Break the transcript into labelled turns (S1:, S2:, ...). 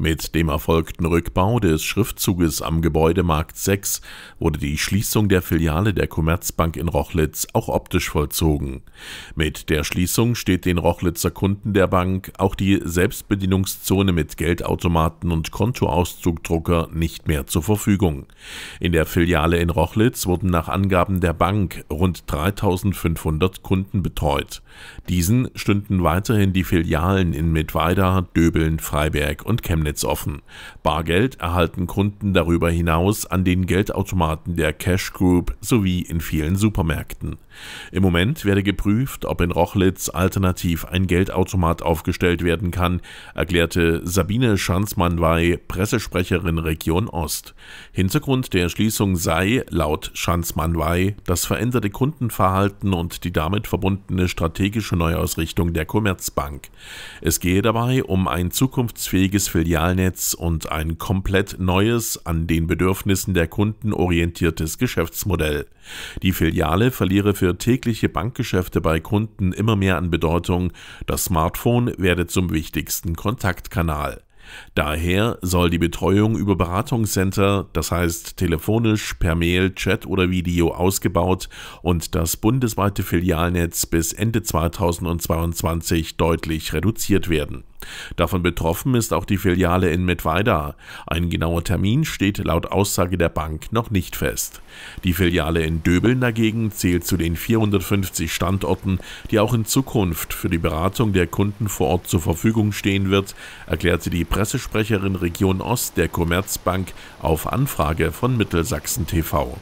S1: Mit dem erfolgten Rückbau des Schriftzuges am Gebäudemarkt 6 wurde die Schließung der Filiale der Commerzbank in Rochlitz auch optisch vollzogen. Mit der Schließung steht den Rochlitzer Kunden der Bank auch die Selbstbedienungszone mit Geldautomaten und Kontoauszugdrucker nicht mehr zur Verfügung. In der Filiale in Rochlitz wurden nach Angaben der Bank rund 3500 Kunden betreut. Diesen stünden weiterhin die Filialen in Mittweida, Döbeln, Freiberg und Chemnitz Internets offen. Bargeld erhalten Kunden darüber hinaus an den Geldautomaten der Cash Group sowie in vielen Supermärkten. Im Moment werde geprüft, ob in Rochlitz alternativ ein Geldautomat aufgestellt werden kann, erklärte Sabine Schanzmann-Wey, Pressesprecherin Region Ost. Hintergrund der Schließung sei, laut Schanzmann-Wey, das veränderte Kundenverhalten und die damit verbundene strategische Neuausrichtung der Commerzbank. Es gehe dabei um ein zukunftsfähiges Filial Sozialnetz und ein komplett neues, an den Bedürfnissen der Kunden orientiertes Geschäftsmodell. Die Filiale verliere für tägliche Bankgeschäfte bei Kunden immer mehr an Bedeutung, das Smartphone werde zum wichtigsten Kontaktkanal. Daher soll die Betreuung über Beratungscenter, das heißt telefonisch, per Mail, Chat oder Video ausgebaut und das bundesweite Filialnetz bis Ende 2022 deutlich reduziert werden. Davon betroffen ist auch die Filiale in Mittweida. Ein genauer Termin steht laut Aussage der Bank noch nicht fest. Die Filiale in Döbeln dagegen zählt zu den 450 Standorten, die auch in Zukunft für die Beratung der Kunden vor Ort zur Verfügung stehen wird, erklärte die Pressesprecherin Region Ost der Commerzbank auf Anfrage von Mittelsachsen TV.